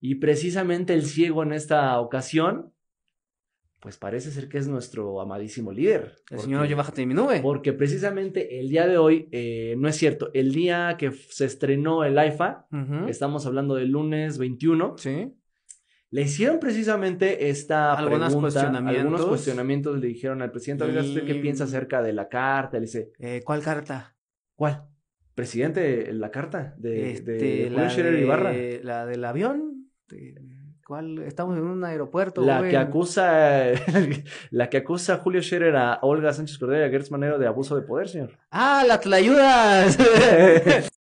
Y precisamente el ciego en esta ocasión, pues parece ser que es nuestro amadísimo líder. El señor, yo bájate de mi Porque precisamente el día de hoy, eh, no es cierto, el día que se estrenó el IFA, estamos hablando del lunes 21. Sí. Le hicieron precisamente esta algunos pregunta, cuestionamientos. algunos cuestionamientos le dijeron al presidente, oiga, qué piensa acerca de la carta? Le dice, eh, ¿cuál carta? ¿Cuál? Presidente, la carta de, este, Ibarra. La del avión. Este, ¿Cuál? Estamos en un aeropuerto. La que acusa la que acusa a Julio Scherer a Olga Sánchez Cordero y a Gertz Manero de abuso de poder, señor. Ah, la ayuda